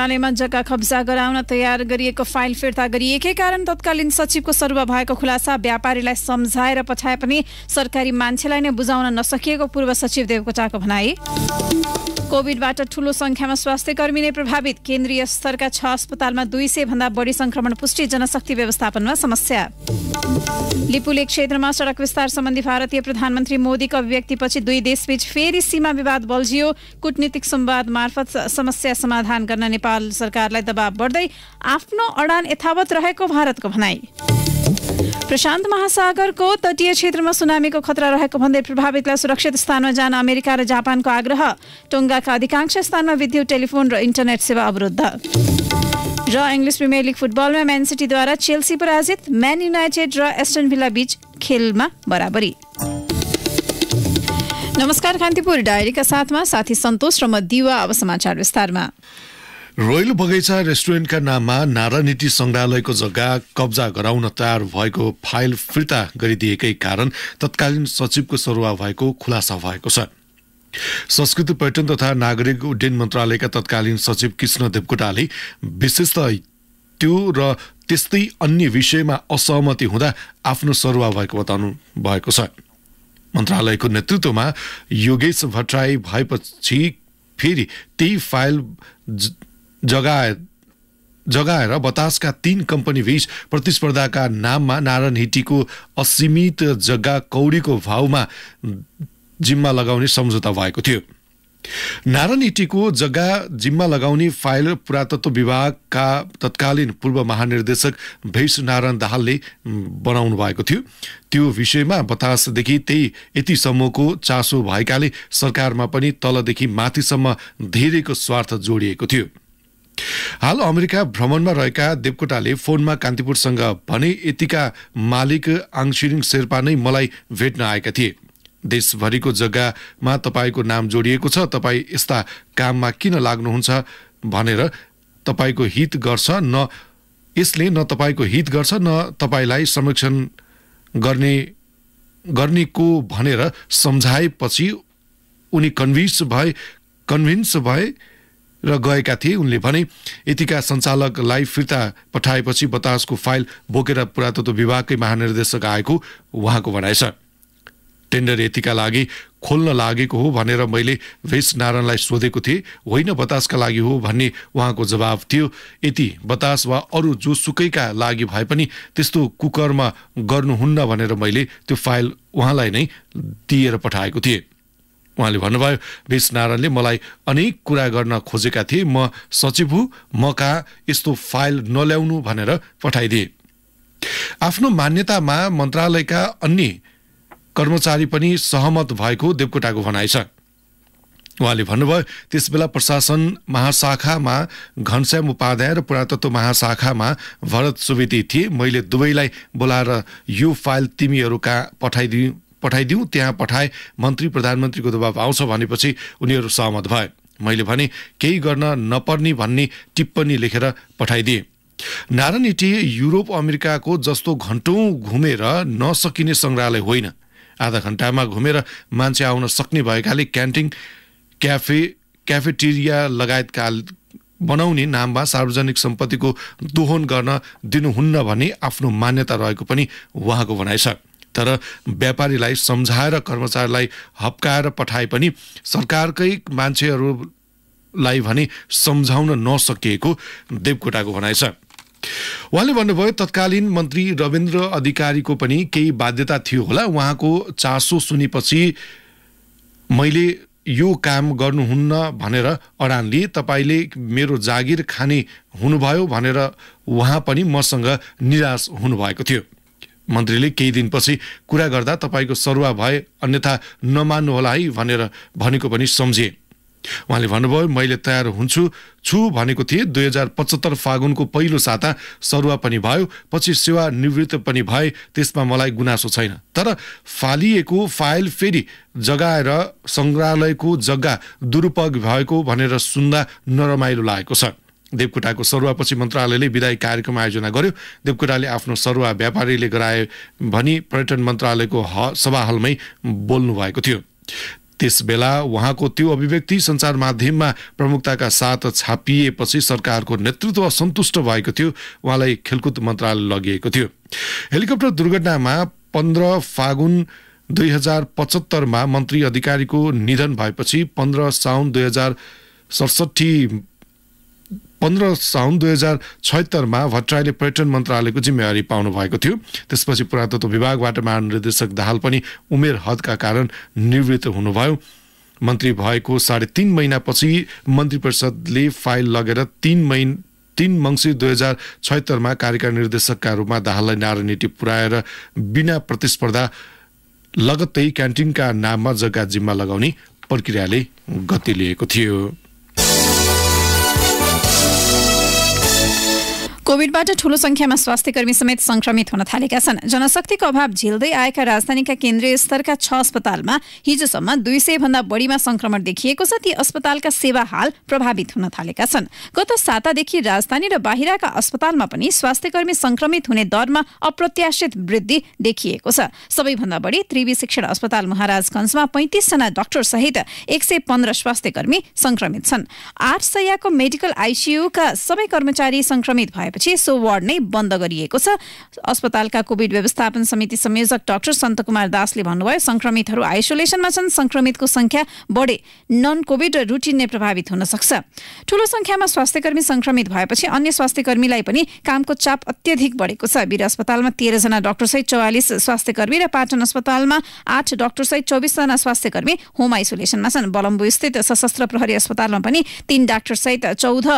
कार्यालयमा जग्गा कब्जा गराउन तयार गरिएको फाइल फिर्ता गरिएकै कारण तत्कालीन सचिवको सरुवा भएको खुलासा व्यापारीलाई सम्झाएर पठाए पनि सरकारी मान्छेलाई नै बुझाउन नसकिएको पूर्व सचिव देवकोटाको भनाई कोविडबाट ठूलो संख्यामा स्वास्थ्य कर्मी नै प्रभावित केन्द्रीय स्तरका छ अस्पतालमा दुई सय भन्दा बढी संक्रमण पुष्टि जनशक्ति व्यवस्थापनमा समस्या लिपुले क्षेत्रमा सड़क विस्तार सम्बन्धी भारतीय प्रधानमन्त्री मोदीको अभिव्यक्तिपछि दुई देशबीच फेरि सीमा विवाद बल्झियो कूटनीतिक संवाद मार्फत समस्या समाधान गर्न नेपाल सरकारलाई दबाव बढ्दै आफ्नो अडान यथावत रहेको भारतको भनाई प्रशान्त महासागरको तटीय क्षेत्रमा सुनामीको खतरा रहेको भन्दै प्रभावितलाई सुरक्षित स्थानमा जान अमेरिका र जापानको आग्रह टोङ्गाका अधिकांश स्थानमा विद्युत टेलिफोन र इन्टरनेट सेवा अवरुद्ध र इङ्ग्लिस प्रिमियर लिग फुटबलमा सिटीद्वारा चेल्सी पराजित म्यान युनाइटेड र एस्टन भिल्ला बीच खेलमा बराबरी नमस्कार कान्तिपुर डायरीका साथमा साथी सन्तोष र म दिवा अब समाचार विस्तारमा रोयल बगैँचा रेस्टुरेन्टका नाममा नारानीति सङ्ग्रहालयको जग्गा कब्जा गराउन तयार भएको फाइल फिर्ता गरिदिएकै कारण तत्कालीन सचिवको सरुवा भएको खुलासा भएको छ संस्कृति पर्यटन तथा नागरिक उड्डयन मन्त्रालयका तत्कालीन सचिव कृष्ण देवकोटाले विशेषत त्यो र त्यस्तै अन्य विषयमा असहमति हुँदा आफ्नो सरुवा भएको बताउनु भएको छ मन्त्रालयको नेतृत्वमा योगेश भट्टराई भएपछि फेरि त्यही फाइल जगाए जगाएर बतासका तीन कम्पनीबीच प्रतिस्पर्धाका नाममा नारायण हिटीको असीमित जग्गा कौडीको भावमा जिम्मा लगाउने सम्झौता भएको थियो नारायण हिटीको जग्गा जिम्मा लगाउने फाइल पुरातत्व विभागका तत्कालीन पूर्व महानिर्देशक भेष नारायण दाहालले बनाउनु भएको थियो त्यो विषयमा बतासदेखि त्यही यतिसम्मको चासो भएकाले सरकारमा पनि तलदेखि माथिसम्म धेरैको स्वार्थ जोडिएको थियो हाल अमेरिका भ्रमणमा रहेका देवकोटाले फोनमा कान्तिपुरसँग भने यतिका मालिक आङसिरिङ शेर्पा नै मलाई भेट्न आएका थिए देशभरिको जग्गामा तपाईँको नाम जोडिएको छ तपाईँ यस्ता काममा किन लाग्नुहुन्छ भनेर तपाईँको हित गर्छ न यसले न तपाईँको हित गर्छ न तपाईँलाई संरक्षण गर्ने को भनेर सम्झाएपछि उनी कन्भिन्स भए कन्भिन्स भए र गएका थिए उनले भने यतिका सञ्चालकलाई फिर्ता पठाएपछि बतासको फाइल बोकेर पुरातत्व विभागकै महानिर्देशक आएको उहाँको भनाइ छ टेन्डर यतिका लागि खोल्न लागेको हो भनेर मैले भेष नारायणलाई सोधेको थिएँ होइन बतासका लागि हो भन्ने उहाँको जवाब थियो यति बतास वा अरू जोसुकैका लागि भए पनि त्यस्तो कुकरमा गर्नुहुन्न भनेर मैले त्यो फाइल उहाँलाई नै दिएर पठाएको थिएँ उहाँले भन्नुभयो नारायणले मलाई अनेक कुरा गर्न खोजेका थिए म सचिव हु म कहाँ यस्तो फाइल नल्याउनु भनेर पठाइदिए आफ्नो मान्यतामा मन्त्रालयका अन्य कर्मचारी पनि सहमत भएको देवकोटाको भनाइ छ उहाँले भन्नुभयो त्यसबेला प्रशासन महाशाखामा घनश्याम उपाध्याय र पुरातत्व महाशाखामा भरत सुवेदी थिए मैले दुवैलाई बोलाएर यो फाइल तिमीहरू कहाँ पठाइदिउँ पठाइदिउँ त्यहाँ पठाए मन्त्री प्रधानमन्त्रीको दबाब आउँछ भनेपछि उनीहरू सहमत भए मैले भने केही गर्न नपर्ने भन्ने टिप्पणी लेखेर पठाइदिएँ इटी युरोप अमेरिकाको जस्तो घन्टौँ घुमेर नसकिने सङ्ग्रहालय होइन आधा घन्टामा घुमेर मान्छे आउन सक्ने भएकाले क्यान्टिन क्याफे क्याफेटेरिया लगायतका बनाउने नाममा सार्वजनिक सम्पत्तिको दोहन गर्न दिनुहुन्न भन्ने आफ्नो मान्यता रहेको पनि उहाँको भनाइ छ तर व्यापारीलाई सम्झाएर कर्मचारीलाई हप्काएर पठाए पनि सरकारकै मान्छेहरूलाई भने सम्झाउन नसकिएको देवकोटाको भनाइ छ उहाँले भन्नुभयो तत्कालीन मन्त्री रविन्द्र अधिकारीको पनि केही बाध्यता थियो होला उहाँको चासो सुनेपछि मैले यो काम गर्नुहुन्न भनेर अडान लिए तपाईँले मेरो जागिर खाने हुनुभयो भनेर उहाँ पनि मसँग निराश हुनुभएको थियो मन्त्रीले केही दिनपछि कुरा गर्दा तपाईँको सरुवा भए अन्यथा नमान्नुहोला है भनेर भनेको पनि सम्झिए उहाँले भन्नुभयो मैले तयार हुन्छु छु भनेको थिएँ दुई हजार पचहत्तर फागुनको पहिलो साता सरुवा पनि भयो पछि सेवा निवृत्त पनि भए त्यसमा मलाई गुनासो छैन तर फालिएको फाइल फेरि जगाएर सङ्ग्रहालयको जग्गा दुरुपयोग भएको भनेर सुन्दा नरमाइलो लागेको छ देवकोटाको सरुवापछि मन्त्रालयले विदायी कार्यक्रम आयोजना गर्यो देवकोटाले आफ्नो सरुवा व्यापारीले गराए भनी पर्यटन मन्त्रालयको ह सभा हलमै बोल्नु भएको थियो त्यसबेला उहाँको त्यो अभिव्यक्ति सञ्चार माध्यममा प्रमुखताका साथ छापिएपछि सरकारको नेतृत्व सन्तुष्ट भएको थियो उहाँलाई खेलकुद मन्त्रालय लगिएको थियो हेलिकप्टर दुर्घटनामा पन्ध्र फागुन दुई हजार पचहत्तरमा मन्त्री अधिकारीको निधन भएपछि पन्ध्र साउन दुई हजार सडसठी पन्ध्र साउन दुई हजार छत्तरमा भट्टराईले पर्यटन मन्त्रालयको जिम्मेवारी पाउनु भएको थियो त्यसपछि पुरातत्व विभागबाट महानिर्देशक दाहाल पनि उमेर हदका कारण निवृत्त हुनुभयो मन्त्री भएको साढे तिन महिनापछि मन्त्री परिषदले फाइल लगेर तिन महिना तिन मङ्सिर दुई हजार छयत्तरमा कार्यकारी निर्देशकका रूपमा दाहाललाई नीति पुर्याएर बिना प्रतिस्पर्धा लगत्तै क्यान्टिनका नाममा जग्गा जिम्मा लगाउने प्रक्रियाले गति लिएको थियो कोविडबाट ठूलो संख्यामा स्वास्थ्य कर्मी समेत संक्रमित हुन थालेका छन् जनशक्तिको अभाव झेल्दै आएका राजधानीका केन्द्रीय स्तरका छ अस्पतालमा हिजोसम्म दुई सय भन्दा बढीमा संक्रमण देखिएको छ ती अस्पतालका सेवा हाल प्रभावित हुन थालेका छन् गत सातादेखि राजधानी र बाहिरका अस्पतालमा पनि स्वास्थ्य संक्रमित हुने दरमा अप्रत्याशित वृद्धि देखिएको छ सबैभन्दा बढी त्रिवी शिक्षण अस्पताल महाराजगंजमा पैंतिसजना डाक्टर सहित एक सय पन्ध्र स्वास्थ्य संक्रमित छन् आठ सयको मेडिकल आइसियूका सबै कर्मचारी संक्रमित भए भएपछि सो वार्ड नै बन्द गरिएको छ अस्पतालका कोविड व्यवस्थापन समिति संयोजक डाक्टर सन्त कुमार दासले भन्नुभयो संक्रमितहरू आइसोलेसनमा छन् संक्रमितको संख्या बढे नन कोविड र रुटिन नै प्रभावित हुन सक्छ ठूलो संख्यामा स्वास्थ्यकर्मी संक्रमित भएपछि अन्य स्वास्थ्यकर्मीलाई पनि कामको चाप अत्यधिक बढेको छ वीर अस्पतालमा तेह्रजना सहित चौवालिस स्वास्थ्यकर्मी र पाटन अस्पतालमा आठ डाक्टरसहित चौबिसजना स्वास्थ्यकर्मी होम आइसोलेसनमा छन् बलम्बु स्थित सशस्त्र प्रहरी अस्पतालमा पनि तीन डाक्टर सहित चौध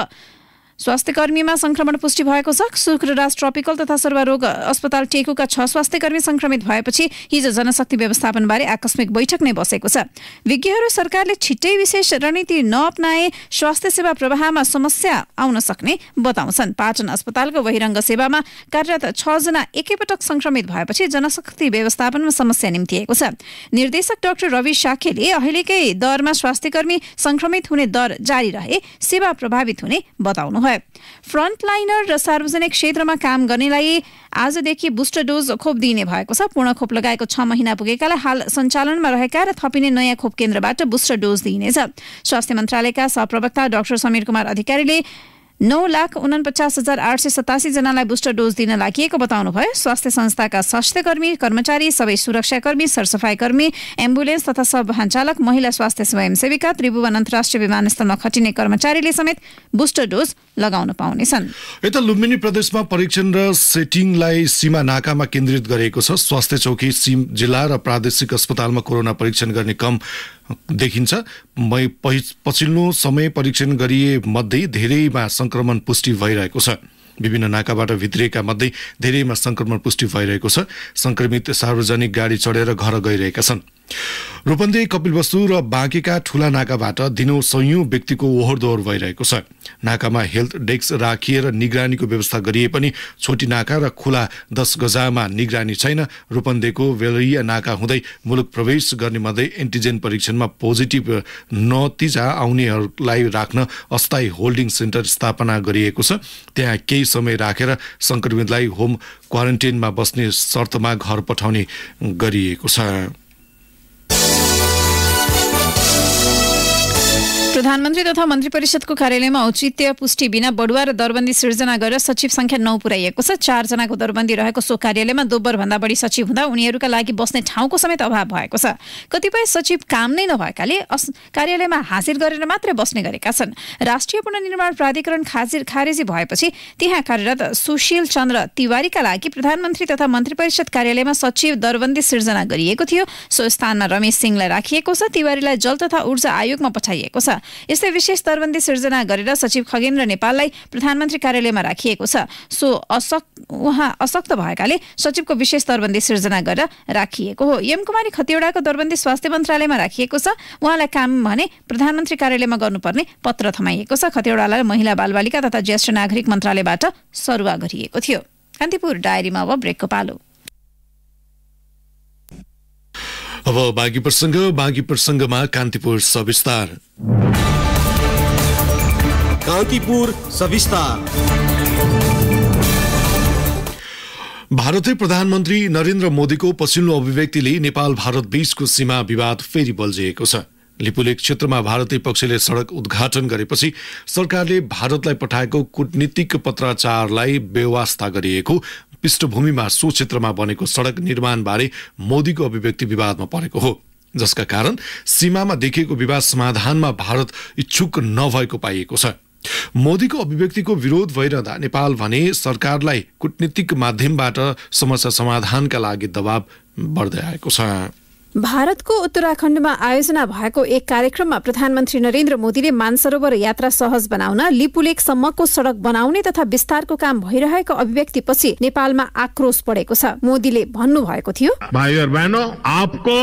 स्वास्थ्य कर्मीमा संक्रमण पुष्टि भएको छ शुक्रराज ट्रपिकल तथा सर्वरोग अस्पताल टेकुका छ स्वास्थ्य कर्मी संक्रमित भएपछि हिजो जनशक्ति व्यवस्थापनबारे आकस्मिक बैठक नै बसेको छ विज्ञहरू सरकारले छिट्टै विशेष रणनीति नअपनाए स्वास्थ्य सेवा प्रवाहमा समस्या आउन सक्ने बताउँछन् पाटन अस्पतालको बहिरङ्ग सेवामा कार्यरत छजना एकैपटक संक्रमित भएपछि जनशक्ति व्यवस्थापनमा समस्या निम्तिएको छ निर्देशक डाक्टर रवि साखेले अहिलेकै दरमा स्वास्थ्य कर्मी संक्रमित हुने दर जारी रहे सेवा प्रभावित हुने बताउनु फ्रन्टलाइनर र सार्वजनिक क्षेत्रमा काम गर्नेलाई आजदेखि बुस्टर डोज खोप दिइने भएको छ पूर्ण खोप लगाएको छ महिना पुगेकालाई हाल सञ्चालनमा रहेका र थपिने नयाँ खोप केन्द्रबाट बुस्टर डोज दिइनेछ स्वास्थ्य मन्त्रालयका सहप्रवक्ता डाक्टर समीर कुमार अधिकारीले नौ लाख उनपचास हजार आठ सय सतासी जनालाई बुस्टर डोज दिन लागि बताउनुभयो स्वास्थ्य संस्थाका स्वास्थ्यकर्मी कर्मचारी सबै सुरक्षाकर्मी सरसफाईकर्मी एम्बुलेन्स तथा सब वाहन चालक महिला स्वास्थ्य स्वयंसेविका त्रिभुवन अन्तर्राष्ट्रिय विमानस्थलमा खटिने कर्मचारीले समेत बुस्टर डोज लगाउन पाउनेछन् यता लुम्बिनी प्रदेशमा परीक्षण र सेटिङलाई सीमा नाकामा केन्द्रित गरिएको छ स्वास्थ्य चौकी सिम जिल्ला र प्रादेशिक अस्पतालमा कोरोना परीक्षण गर्ने कम देखिन्छ पछिल्लो समय परीक्षण गरिए मध्ये धेरैमा संक्रमण पुष्टि भइरहेको छ विभिन्न नाकाबाट भित्रिएका मध्ये धेरैमा संक्रमण पुष्टि भइरहेको छ संक्रमित सार्वजनिक गाडी चढेर घर गइरहेका छन् रूपन्देही कपिलवस्तु र बाँकेका ठुला नाकाबाट दिनौ सयौं व्यक्तिको ओहोर दोहोर भइरहेको छ नाकामा हेल्थ डेस्क राखिएर निगरानीको व्यवस्था गरिए पनि छोटी नाका र खुला दस गजामा निगरानी छैन रूपन्देहीको वेलरिया नाका हुँदै मुलुक प्रवेश गर्ने मध्ये एन्टिजेन परीक्षणमा पोजिटिभ नतिजा आउनेहरूलाई राख्न अस्थायी होल्डिङ सेन्टर स्थापना गरिएको छ त्यहाँ केही समय राखेर संक्रमितलाई होम क्वारेन्टाइनमा बस्ने शर्तमा घर पठाउने गरिएको छ प्रधानमन्त्री तथा मन्त्री परिषदको कार्यालयमा औचित्य पुष्टि बिना बडुवा र दरबन्दी सिर्जना गरेर सचिव संख्या नौ पुर्याइएको छ चारजनाको दरबन्दी रहेको सो कार्यालयमा दोब्बर भन्दा बढी सचिव हुँदा उनीहरूका लागि बस्ने ठाउँको समेत अभाव भएको छ कतिपय सचिव काम नै नभएकाले कार्यालयमा हाजिर गरेर मात्रै बस्ने गरेका छन् राष्ट्रिय पुननिर्माण प्राधिकरण खाजिर खारेजी भएपछि त्यहाँ कार्यरत सुशील चन्द्र तिवारीका लागि प्रधानमन्त्री तथा मन्त्री परिषद कार्यालयमा सचिव दरबन्दी सिर्जना गरिएको थियो सो स्थानमा रमेश सिंहलाई राखिएको छ तिवारीलाई जल तथा ऊर्जा आयोगमा पठाइएको छ यस्तै विशेष तरबन्दी सिर्जना गरेर सचिव खगेन्द्र नेपाललाई प्रधानमन्त्री कार्यालयमा राखिएको छ सो असक उहाँ अशक्त भएकाले सचिवको विशेष तरबन्दी सिर्जना गरेर राखिएको हो यम कुमारी खतिवड़ाको दरबन्दी स्वास्थ्य मन्त्रालयमा राखिएको छ उहाँलाई काम भने प्रधानमन्त्री कार्यालयमा गर्नुपर्ने पत्र थमाइएको छ खतिवड़ालाई महिला बालबालिका तथा ज्येष्ठ नागरिक मन्त्रालयबाट सरुवा गरिएको थियो कान्तिपुर डायरीमा अब ब्रेकको पालो अब बाँकी प्रसङ्ग बाँकी प्रसङ्गमा कान्तिपुर सविस्तार कान्तिपुर सविस्तार भारतीय प्रधानमन्त्री नरेन्द्र मोदीको पछिल्लो अभिव्यक्तिले नेपाल भारत बीचको सीमा विवाद फेरि बल्झिएको छ लिपुलेक क्षेत्रमा भारतीय पक्षले सडक उद्घाटन गरेपछि सरकारले भारतलाई पठाएको कूटनीतिक पत्राचारलाई व्यवस्था गरिएको पृष्ठभूमिमा सो क्षेत्रमा बनेको सडक निर्माणबारे मोदीको अभिव्यक्ति विवादमा परेको हो जसका कारण सीमामा देखिएको विवाद समाधानमा भारत इच्छुक नभएको पाइएको छ मोदीको अभिव्यक्तिको विरोध भइरहँदा नेपाल भने सरकारलाई कूटनीतिक माध्यमबाट समस्या समाधानका लागि दबाव बढ्दै आएको छ भारतको उत्तराखण्डमा आयोजना भएको एक कार्यक्रममा प्रधानमन्त्री नरेन्द्र मोदीले मानसरोवर यात्रा सहज बनाउन लिपुलेकसम्मको सड़क बनाउने तथा विस्तारको काम भइरहेको अभिव्यक्ति पछि नेपालमा आक्रोश बढेको छ मोदीले भन्नुभएको थियो और आपको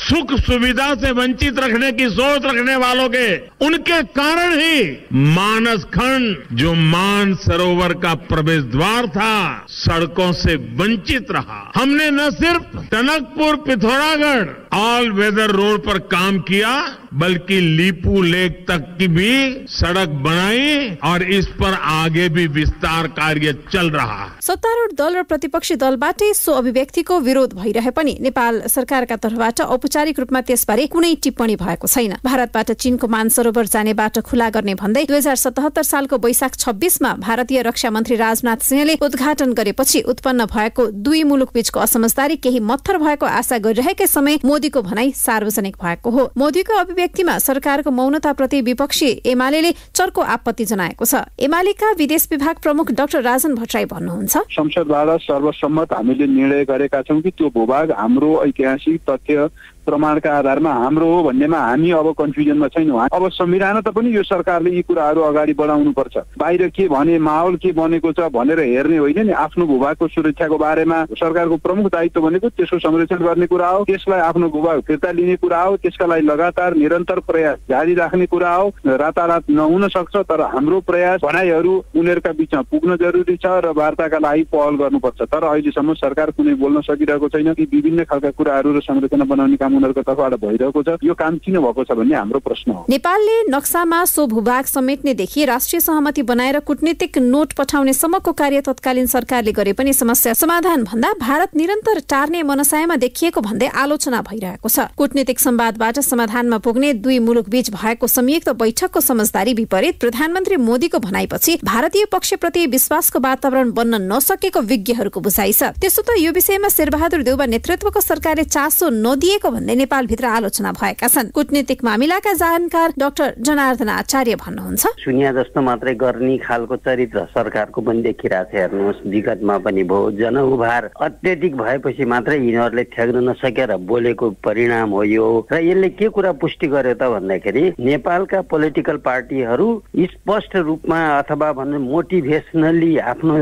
सुख सुविधा से वंचित रखने की सोच रखने वालों के उनके कारण ही मानस खंड जो मान सरोवर का प्रवेश द्वार था सड़कों से वंचित रहा हमने न सिर्फ Tanakpur Pithoragarh together. All weather road पर काम किया बल्कि लीपू लेक तक की भी सड़क बनाई और इस पर आगे भी विस्तार कार्य चल रहा है सत्तारूढ़ दल र प्रतिपक्षी बाटे सो अभिव्यक्तिको विरोध भइरहे पनि नेपाल सरकारका तर्फबाट औपचारिक रूपमा त्यसबारे कुनै टिप्पणी भएको छैन भारतबाट चीनको मानसरोवर जाने बाटो खुला गर्ने भन्दै दुई हजार सतहत्तर सालको वैशाख छब्बीसमा भारतीय रक्षा मन्त्री राजनाथ सिंहले उद्घाटन गरेपछि उत्पन्न भएको दुई मुलुक बीचको असमझदारी केही मत्थर भएको आशा गरिरहेकै समय मोदीको भनाई सार्वजनिक भएको हो मोदीको अभिव्यक्तिमा सरकारको मौनताप्रति विपक्षी एमाले चर्को आपत्ति जनाएको छ एमालेका विदेश विभाग प्रमुख डाक्टर राजन भट्टराई भन्नुहुन्छ संसदबाट सर्वसम्मत हामीले निर्णय गरेका छौँ कि त्यो भूभाग हाम्रो ऐतिहासिक तथ्य प्रमाणका आधारमा हाम्रो हो भन्नेमा हामी अब कन्फ्युजनमा छैनौँ अब संविधान त पनि यो सरकारले यी कुराहरू अगाडि बढाउनुपर्छ बाहिर के भने माहौल के बनेको छ भनेर हेर्ने होइन नि आफ्नो भूभागको सुरक्षाको बारेमा सरकारको प्रमुख दायित्व भनेको त्यसको संरक्षण गर्ने कुरा हो त्यसलाई आफ्नो भूभाग फिर्ता लिने कुरा हो त्यसका लागि लगातार निरन्तर प्रयास जारी राख्ने कुरा हो रातारात नहुन सक्छ तर हाम्रो प्रयास भनाइहरू उनीहरूका बिचमा पुग्न जरुरी छ र वार्ताका लागि पहल गर्नुपर्छ तर अहिलेसम्म सरकार कुनै बोल्न सकिरहेको छैन कि विभिन्न खालका कुराहरू र संरचना बनाउने काम काम उनीहरूको तर्फबाट भइरहेको छ यो काम किन भएको छ भन्ने हाम्रो प्रश्न हो नेपालले नक्सामा सो भूभाग समेट्नेदेखि राष्ट्रिय सहमति बनाएर कुटनीतिक नोट पठाउने सम्मको कार्य तत्कालीन सरकारले गरे पनि समस्या समाधान भन्दा भारत निरन्तर टार्ने मनसायमा देखिएको भन्दै आलोचना भइरहेको छ कूटनीतिक संवादबाट समाधानमा पुग्ने दुई मुलुक बीच भएको संयुक्त बैठकको समझदारी विपरीत प्रधानमन्त्री मोदीको भनाइपछि भारतीय पक्षप्रति विश्वासको वातावरण बन्न नसकेको विज्ञहरूको बुझाइ छ त्यसो त यो विषयमा शेरबहादुर देउवा नेतृत्वको सरकारले चासो नदिएको भन्दै नेपालभित्र आलोचना भएका छन् कुटनीतिक मामिलाका जानकार डाक्टर जनार्दन आचार्य भन्नुहुन्छ सुनिया जस्तो मात्रै गर्ने खालको चरित्र सरकारको पनि देखिरहेको छ हेर्नुहोस् विगतमा पनि भयो जनउभार अत्यधिक भएपछि मात्रै यिनीहरूले ठ्याक्न नसकेर बोलेको परिणाम हो यो र यसले के कुरा पुष्टि गर्यो त भन्दाखेरि नेपालका पोलिटिकल पार्टीहरू स्पष्ट रूपमा अथवा भन्नु मोटिभेसनली आफ्नो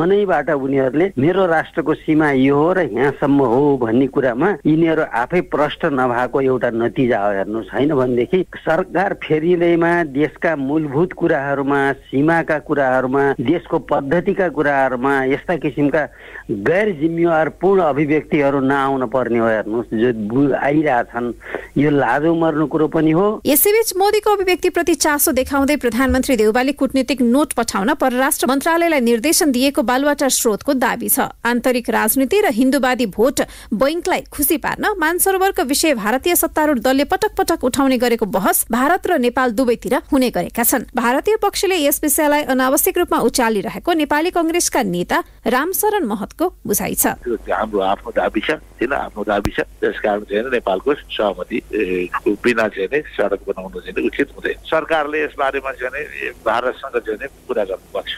मनैबाट उनीहरूले मेरो राष्ट्रको सीमा यो हो र यहाँसम्म हो भन्ने कुरामा यिनीहरू आफै प्रष्ट नभएको एउटा नतिजा हो हेर्नुहोस् होइन भनेदेखि सरकार फेरिँदैमा देशका मूलभूत कुराहरूमा सीमाका कुराहरूमा देशको पद्धतिका कुराहरूमा यस्ता किसिमका गैर जिम्मेवारपूर्ण अभिव्यक्तिहरू नआउन पर्ने हो हेर्नुहोस् जो आइरहेछन् यो लाजो मर्नु कुरो पनि हो यसैबीच मोदीको अभिव्यक्तिप्रति चासो देखाउँदै प्रधानमन्त्री देउवाले कुटनीतिक नोट पठाउन परराष्ट्र मन्त्रालयलाई निर्देशन दिएको बालुवाटा स्रोतको दावी छ आन्तरिक राजनीति र हिन्दूवादी भोट बैङ्कलाई खुसी पार्न मानसर सरोवरको विषय भारतीय सत्तारूढ दलले पटक पटक उठाउने गरेको बहस भारत र नेपाल दुवैतिर हुने गरेका छन् भारतीय पक्षले यस विषयलाई अनावश्यक रूपमा उचालिरहेको नेपाली कंग्रेसका नेता रामशरण महतको बुझाइ छ हाम्रो आफ्नो दाबी छ किन आफ्नो दाबी छ त्यस कारण चाहिँ नेपालको सहमति बिना चाहिँ नै सडक बनाउनु चाहिँ उचित हुँदैन सरकारले यस बारेमा चाहिँ भारतसँग चाहिँ कुरा गर्नुपर्छ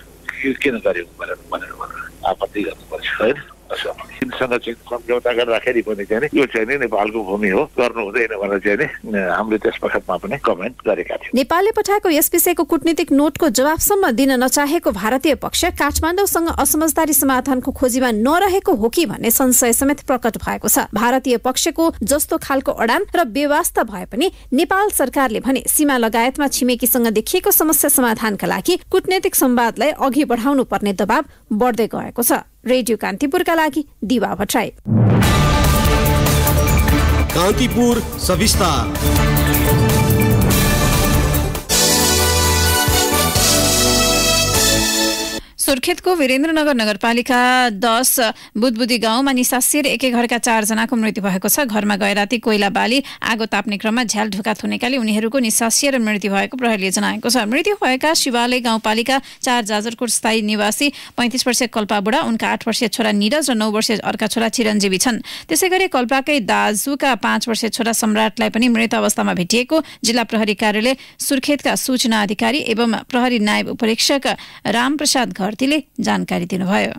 किन गरेको भनेर भनेर आपत्ति गर्नुपर्छ होइन चीनसँग चाहिँ सम्झौता गर्दाखेरि पनि चाहिँ यो चाहिँ नेपालको भूमि हो गर्नु हुँदैन भनेर चाहिँ नि हामीले त्यस पक्षमा पनि कमेन्ट गरेका थियौँ नेपालले पठाएको यस विषयको कुटनीतिक नोटको जवाबसम्म दिन नचाहेको भारतीय पक्ष काठमाडौँसँग असमझदारी समाधानको खोजीमा नरहेको हो कि भन्ने संशय समेत प्रकट भएको छ भारतीय पक्षको जस्तो खालको अडान र व्यवस्था भए पनि नेपाल सरकारले भने सीमा लगायतमा छिमेकीसँग देखिएको समस्या समाधानका लागि कुटनैतिक संवादलाई अघि बढाउनु पर्ने दबाव बढ्दै गएको छ रेडियो कान्तिपुरका लागि दिवा भट्टराई कान्तिपुर सविस्तार सुर्खेतको वीरेन्द्रनगर नगरपालिका दस बुधबुदी गाउँमा निसासिएर एकै घरका चारजनाको मृत्यु भएको छ घरमा गए राति कोइला बाली आगो ताप्ने क्रममा झ्याल ढुका थुनेकाले उनीहरूको निसासिएर मृत्यु भएको प्रहरीले जनाएको छ मृत्यु भएका शिवालय गाउँपालिका चार जाजरकोट स्थायी निवासी पैँतिस वर्षीय कल्पा बुढा उनका आठ वर्षीय छोरा निरज र नौ वर्षीय अर्का छोरा चिरञ्जीवी छन् त्यसै गरी कल्पाकै दाजुका पाँच वर्षीय छोरा सम्राटलाई पनि मृत अवस्थामा भेटिएको जिल्ला प्रहरी कार्यालय सुर्खेतका सूचना अधिकारी एवं प्रहरी नायब उपरीक्षक रामप्रसाद घर विद्यार्थीले जानकारी दिनुभयो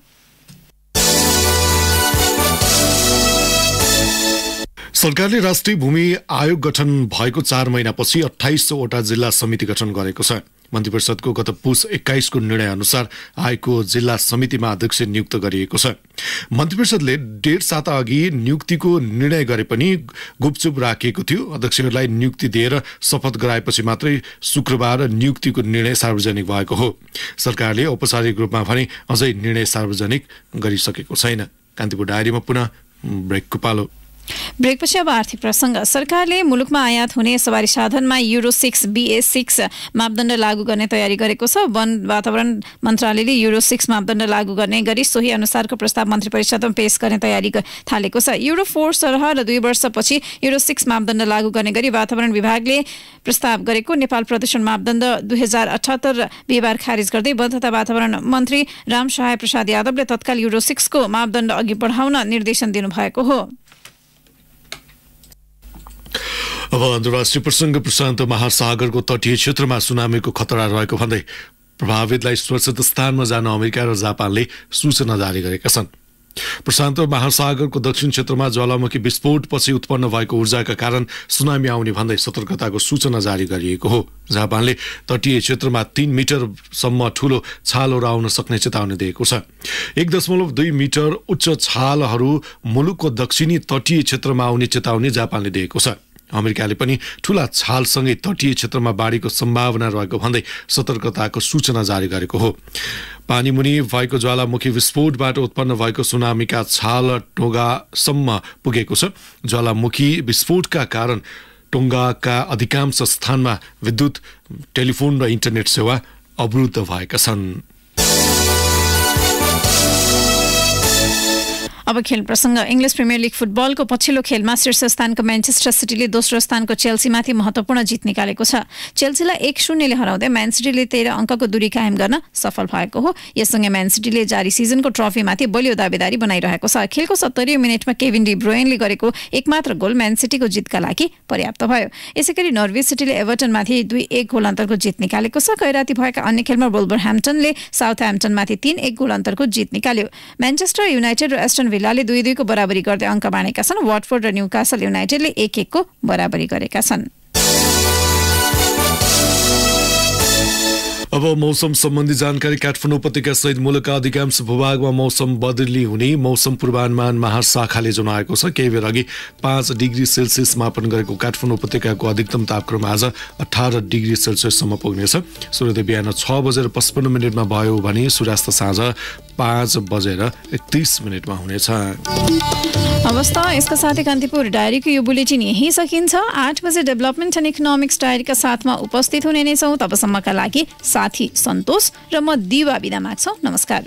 सरकारले राष्ट्रिय भूमि आयोग गठन भएको चार महिनापछि अठाइसवटा जिल्ला समिति गठन गरेको छ मन्त्री परिषदको गत पुस एक्काइसको अनुसार आएको जिल्ला समितिमा अध्यक्ष नियुक्त गरिएको छ मन्त्री परिषदले डेढ साता अघि नियुक्तिको निर्णय गरे पनि गुपचुप राखिएको थियो अध्यक्षहरूलाई नियुक्ति दिएर शपथ गराएपछि मात्रै शुक्रबार नियुक्तिको निर्णय सार्वजनिक भएको हो सरकारले औपचारिक रूपमा भने अझै निर्णय सार्वजनिक गरिसकेको छैन कान्तिपुर डायरीमा पुनः ब्रेकको पालो ब्रेकपछि अब आर्थिक प्रसङ्ग सरकारले मुलुकमा आयात हुने सवारी साधनमा युरो सिक्स बिए सिक्स मापदण्ड लागू गर्ने तयारी गरेको छ वन वातावरण मन्त्रालयले युरो सिक्स मापदण्ड लागू गर्ने गरी सोही अनुसारको प्रस्ताव मन्त्री परिषदमा पेश गर्ने तयारी थालेको छ युरो फोर सरह र दुई वर्षपछि युरो सिक्स मापदण्ड लागू गर्ने गरी वातावरण विभागले प्रस्ताव गरेको नेपाल प्रदूषण मापदण्ड दुई हजार अठहत्तर बिहिबार खारिज गर्दै वन तथा वातावरण मन्त्री रामसहाय प्रसाद यादवले तत्काल युरो सिक्सको मापदण्ड अघि बढाउन निर्देशन दिनुभएको हो अब अन्तर्राष्ट्रिय प्रसङ्ग प्रशान्त महासागरको तटीय क्षेत्रमा सुनामीको खतरा रहेको भन्दै प्रभावितलाई सुरक्षित स्थानमा जान अमेरिका र जापानले सूचना जारी गरेका छन् प्रशान्त महासागरको दक्षिण क्षेत्रमा ज्वालामुखी विस्फोटपछि उत्पन्न भएको ऊर्जाका कारण सुनामी आउने भन्दै सतर्कताको सूचना जारी गरिएको हो जापानले तटीय क्षेत्रमा तीन मिटरसम्म ठूलो छालहरू आउन सक्ने चेतावनी दिएको छ एक दशमलव दुई मिटर उच्च छालहरू मुलुकको दक्षिणी तटीय क्षेत्रमा आउने चेतावनी जापानले दिएको छ अमेरिकाले पनि ठूला छालसँगै तटीय क्षेत्रमा बाढीको सम्भावना रहेको भन्दै सतर्कताको सूचना जारी गरेको हो पानी मुनि भएको ज्वालामुखी विस्फोटबाट उत्पन्न भएको सुनामीका छाल टोगासम्म पुगेको छ ज्वालामुखी विस्फोटका कारण टोङ्गाका अधिकांश स्थानमा विद्युत टेलिफोन र इन्टरनेट सेवा अवरुद्ध भएका छन् अब खेल प्रसङ्ग इङ्ग्लिस प्रिमियर लिग फुटबलको पछिल्लो खेलमा शीर्ष स्थानको म्यान्चेस्टर सिटीले दोस्रो स्थानको चेल्सीमाथि महत्त्वपूर्ण जित निकालेको छ चेल्सीलाई एक शून्यले हराउँदै म्यान सिटीले तेह्र अङ्कको दूरी कायम गर्न सफल भएको हो यससँगै म्यान सिटीले जारी सिजनको ट्रफीमाथि बलियो दावेदारी बनाइरहेको छ खेलको सत्तरी मिनटमा केभिन डी ब्रोयनले गरेको एकमात्र गोल म्यान सिटीको जितका लागि पर्याप्त भयो यसै गरी नर्वे सिटीले एभर्टनमाथि दुई एक गोल अन्तरको जित निकालेको छ गैराति भएका अन्य खेलमा बोल्बर ह्याम्पटनले साउथ ह्याम्पटनमाथि तीन एक गोल अन्तरको जित निकाल्यो म्यान्चेस्टर युनाइटेड र एस्टन लाले दुई दुईको बराबरी गर्दै अङ्क बाँडेका छन् वाटफोर्ड र न्युकासल युनाइटेडले एक एकको बराबरी गरेका छन् अब मौसम सम्बन्धी जानकारी काठमाडौँ उपत्यका सहित मुलुकका अधिकांश भूभागमा मौसम बदली हुने मौसम पूर्वानुमान महाशाखाले जनाएको छ केही बेर अघि पाँच डिग्री सेल्सियस मापन गरेको काठमाडौँ उपत्यकाको अधिकतम तापक्रम आज अठार डिग्री सेल्सियससम्म पुग्नेछ सूर्योदय बिहान छ बजेर पचपन्न मिनटमा भयो भने सूर्यास्त साँझ पाँच बजेर एकतिस मिनटमा हुनेछ हवस् त यसका साथै कान्तिपुर डायरीको यो बुलेटिन यहीँ सकिन्छ आठ बजे डेभलपमेन्ट एन्ड इकोनोमिक्स डायरीका साथमा उपस्थित हुने नै छौँ तबसम्मका लागि साथी सन्तोष र म दिवा बिदा माग्छौँ नमस्कार